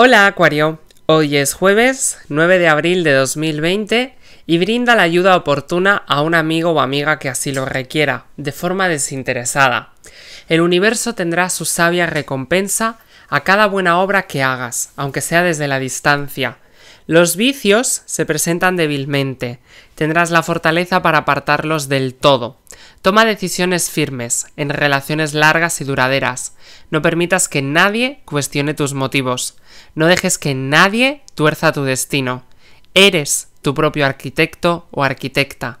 Hola Acuario, hoy es jueves 9 de abril de 2020 y brinda la ayuda oportuna a un amigo o amiga que así lo requiera, de forma desinteresada. El universo tendrá su sabia recompensa a cada buena obra que hagas, aunque sea desde la distancia. Los vicios se presentan débilmente. Tendrás la fortaleza para apartarlos del todo. Toma decisiones firmes, en relaciones largas y duraderas. No permitas que nadie cuestione tus motivos. No dejes que nadie tuerza tu destino. Eres tu propio arquitecto o arquitecta.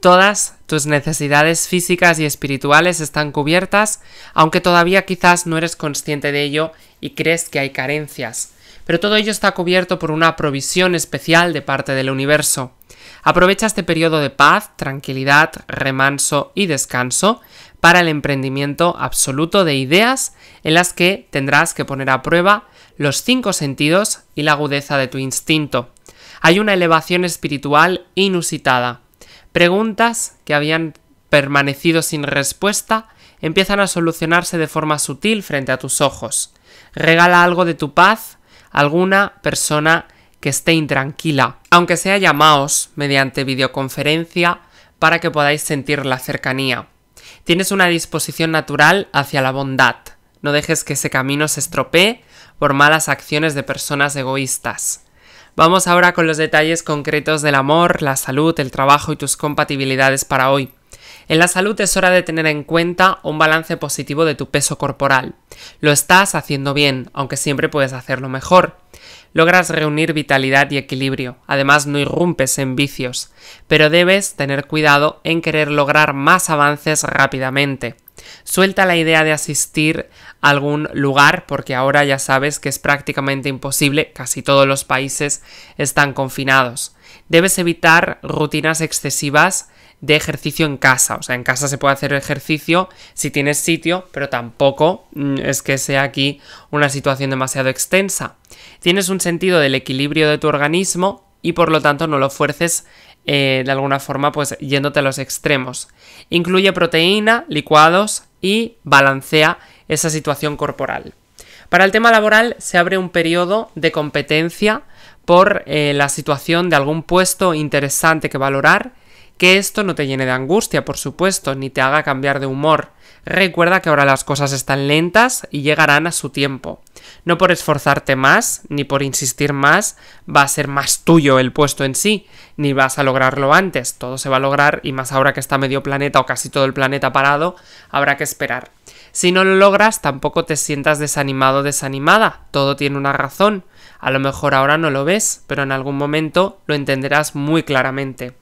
Todas tus necesidades físicas y espirituales están cubiertas, aunque todavía quizás no eres consciente de ello y crees que hay carencias. Pero todo ello está cubierto por una provisión especial de parte del universo. Aprovecha este periodo de paz, tranquilidad, remanso y descanso para el emprendimiento absoluto de ideas en las que tendrás que poner a prueba los cinco sentidos y la agudeza de tu instinto. Hay una elevación espiritual inusitada. Preguntas que habían permanecido sin respuesta empiezan a solucionarse de forma sutil frente a tus ojos. Regala algo de tu paz a alguna persona que esté intranquila, aunque sea llamaos mediante videoconferencia para que podáis sentir la cercanía. Tienes una disposición natural hacia la bondad. No dejes que ese camino se estropee por malas acciones de personas egoístas. Vamos ahora con los detalles concretos del amor, la salud, el trabajo y tus compatibilidades para hoy. En la salud es hora de tener en cuenta un balance positivo de tu peso corporal. Lo estás haciendo bien, aunque siempre puedes hacerlo mejor logras reunir vitalidad y equilibrio, además no irrumpes en vicios, pero debes tener cuidado en querer lograr más avances rápidamente. Suelta la idea de asistir a algún lugar porque ahora ya sabes que es prácticamente imposible, casi todos los países están confinados. Debes evitar rutinas excesivas de ejercicio en casa. O sea, en casa se puede hacer ejercicio si tienes sitio, pero tampoco mm, es que sea aquí una situación demasiado extensa. Tienes un sentido del equilibrio de tu organismo y por lo tanto no lo fuerces eh, de alguna forma pues yéndote a los extremos. Incluye proteína, licuados y balancea esa situación corporal. Para el tema laboral se abre un periodo de competencia por eh, la situación de algún puesto interesante que valorar que esto no te llene de angustia, por supuesto, ni te haga cambiar de humor. Recuerda que ahora las cosas están lentas y llegarán a su tiempo. No por esforzarte más, ni por insistir más, va a ser más tuyo el puesto en sí, ni vas a lograrlo antes. Todo se va a lograr y más ahora que está medio planeta o casi todo el planeta parado, habrá que esperar. Si no lo logras, tampoco te sientas desanimado o desanimada. Todo tiene una razón. A lo mejor ahora no lo ves, pero en algún momento lo entenderás muy claramente.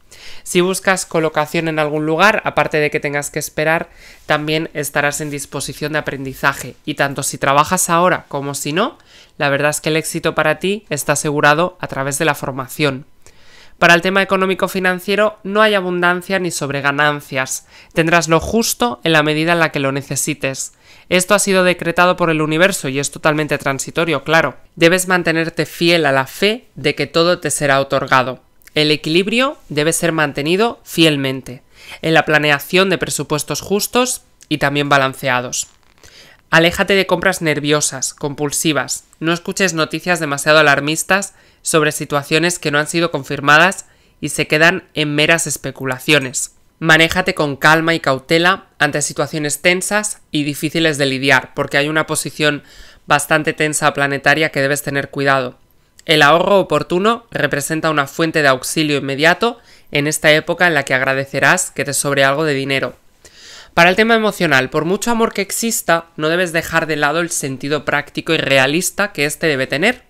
Si buscas colocación en algún lugar, aparte de que tengas que esperar, también estarás en disposición de aprendizaje. Y tanto si trabajas ahora como si no, la verdad es que el éxito para ti está asegurado a través de la formación. Para el tema económico-financiero no hay abundancia ni sobreganancias. Tendrás lo justo en la medida en la que lo necesites. Esto ha sido decretado por el universo y es totalmente transitorio, claro. Debes mantenerte fiel a la fe de que todo te será otorgado. El equilibrio debe ser mantenido fielmente, en la planeación de presupuestos justos y también balanceados. Aléjate de compras nerviosas, compulsivas, no escuches noticias demasiado alarmistas sobre situaciones que no han sido confirmadas y se quedan en meras especulaciones. Manéjate con calma y cautela ante situaciones tensas y difíciles de lidiar, porque hay una posición bastante tensa planetaria que debes tener cuidado. El ahorro oportuno representa una fuente de auxilio inmediato en esta época en la que agradecerás que te sobre algo de dinero. Para el tema emocional, por mucho amor que exista, no debes dejar de lado el sentido práctico y realista que éste debe tener.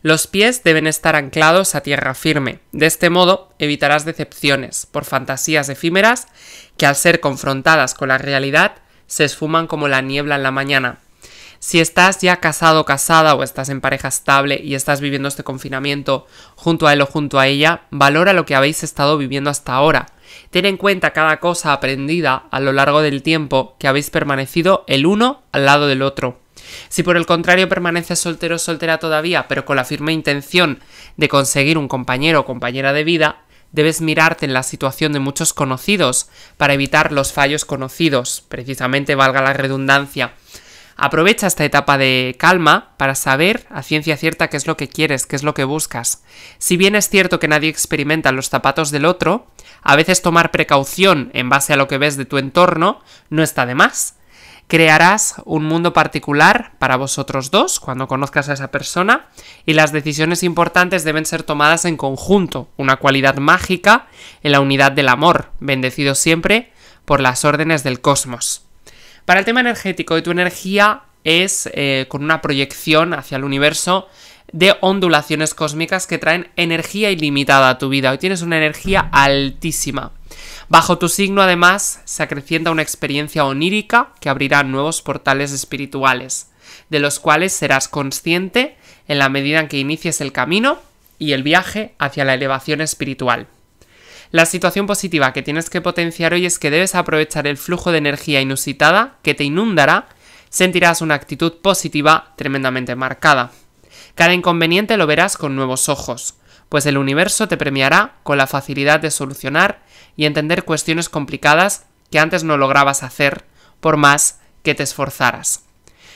Los pies deben estar anclados a tierra firme. De este modo evitarás decepciones por fantasías efímeras que al ser confrontadas con la realidad se esfuman como la niebla en la mañana. Si estás ya casado, casada o estás en pareja estable y estás viviendo este confinamiento junto a él o junto a ella, valora lo que habéis estado viviendo hasta ahora. Ten en cuenta cada cosa aprendida a lo largo del tiempo que habéis permanecido el uno al lado del otro. Si por el contrario permaneces soltero o soltera todavía, pero con la firme intención de conseguir un compañero o compañera de vida, debes mirarte en la situación de muchos conocidos para evitar los fallos conocidos, precisamente valga la redundancia, Aprovecha esta etapa de calma para saber a ciencia cierta qué es lo que quieres, qué es lo que buscas. Si bien es cierto que nadie experimenta los zapatos del otro, a veces tomar precaución en base a lo que ves de tu entorno no está de más. Crearás un mundo particular para vosotros dos cuando conozcas a esa persona y las decisiones importantes deben ser tomadas en conjunto, una cualidad mágica en la unidad del amor, bendecido siempre por las órdenes del cosmos. Para el tema energético de tu energía es eh, con una proyección hacia el universo de ondulaciones cósmicas que traen energía ilimitada a tu vida. Hoy tienes una energía altísima. Bajo tu signo además se acrecienta una experiencia onírica que abrirá nuevos portales espirituales, de los cuales serás consciente en la medida en que inicies el camino y el viaje hacia la elevación espiritual. La situación positiva que tienes que potenciar hoy es que debes aprovechar el flujo de energía inusitada que te inundará, sentirás una actitud positiva tremendamente marcada. Cada inconveniente lo verás con nuevos ojos, pues el universo te premiará con la facilidad de solucionar y entender cuestiones complicadas que antes no lograbas hacer por más que te esforzaras.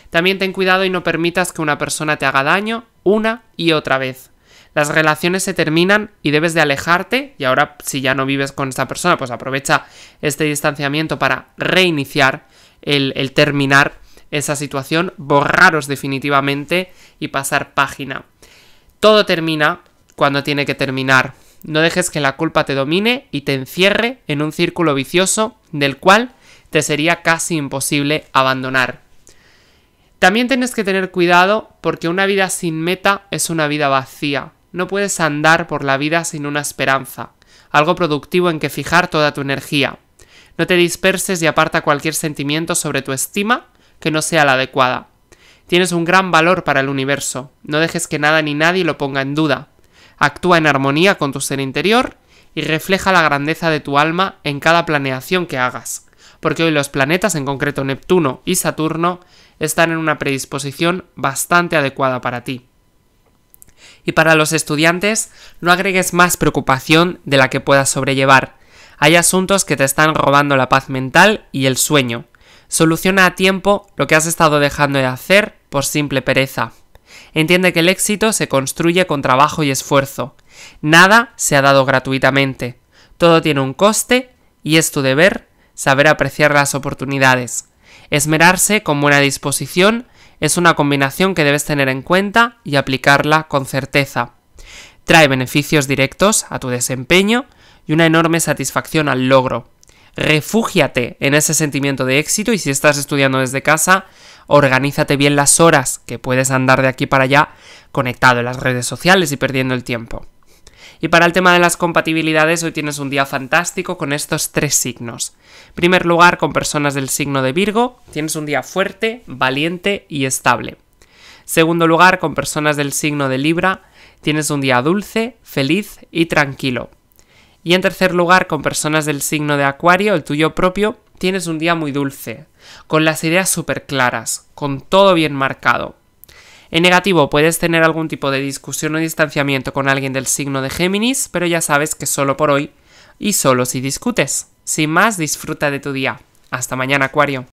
También ten cuidado y no permitas que una persona te haga daño una y otra vez las relaciones se terminan y debes de alejarte y ahora si ya no vives con esta persona, pues aprovecha este distanciamiento para reiniciar el, el terminar esa situación, borraros definitivamente y pasar página. Todo termina cuando tiene que terminar. No dejes que la culpa te domine y te encierre en un círculo vicioso del cual te sería casi imposible abandonar. También tienes que tener cuidado porque una vida sin meta es una vida vacía no puedes andar por la vida sin una esperanza, algo productivo en que fijar toda tu energía. No te disperses y aparta cualquier sentimiento sobre tu estima que no sea la adecuada. Tienes un gran valor para el universo, no dejes que nada ni nadie lo ponga en duda. Actúa en armonía con tu ser interior y refleja la grandeza de tu alma en cada planeación que hagas, porque hoy los planetas, en concreto Neptuno y Saturno, están en una predisposición bastante adecuada para ti. Y para los estudiantes, no agregues más preocupación de la que puedas sobrellevar. Hay asuntos que te están robando la paz mental y el sueño. Soluciona a tiempo lo que has estado dejando de hacer por simple pereza. Entiende que el éxito se construye con trabajo y esfuerzo. Nada se ha dado gratuitamente. Todo tiene un coste y es tu deber saber apreciar las oportunidades. Esmerarse con buena disposición es una combinación que debes tener en cuenta y aplicarla con certeza. Trae beneficios directos a tu desempeño y una enorme satisfacción al logro. Refúgiate en ese sentimiento de éxito y si estás estudiando desde casa, organízate bien las horas que puedes andar de aquí para allá conectado en las redes sociales y perdiendo el tiempo. Y para el tema de las compatibilidades, hoy tienes un día fantástico con estos tres signos. En primer lugar, con personas del signo de Virgo, tienes un día fuerte, valiente y estable. Segundo lugar, con personas del signo de Libra, tienes un día dulce, feliz y tranquilo. Y en tercer lugar, con personas del signo de Acuario, el tuyo propio, tienes un día muy dulce, con las ideas súper claras, con todo bien marcado. En negativo, puedes tener algún tipo de discusión o distanciamiento con alguien del signo de Géminis, pero ya sabes que solo por hoy y solo si discutes. Sin más, disfruta de tu día. Hasta mañana, Acuario.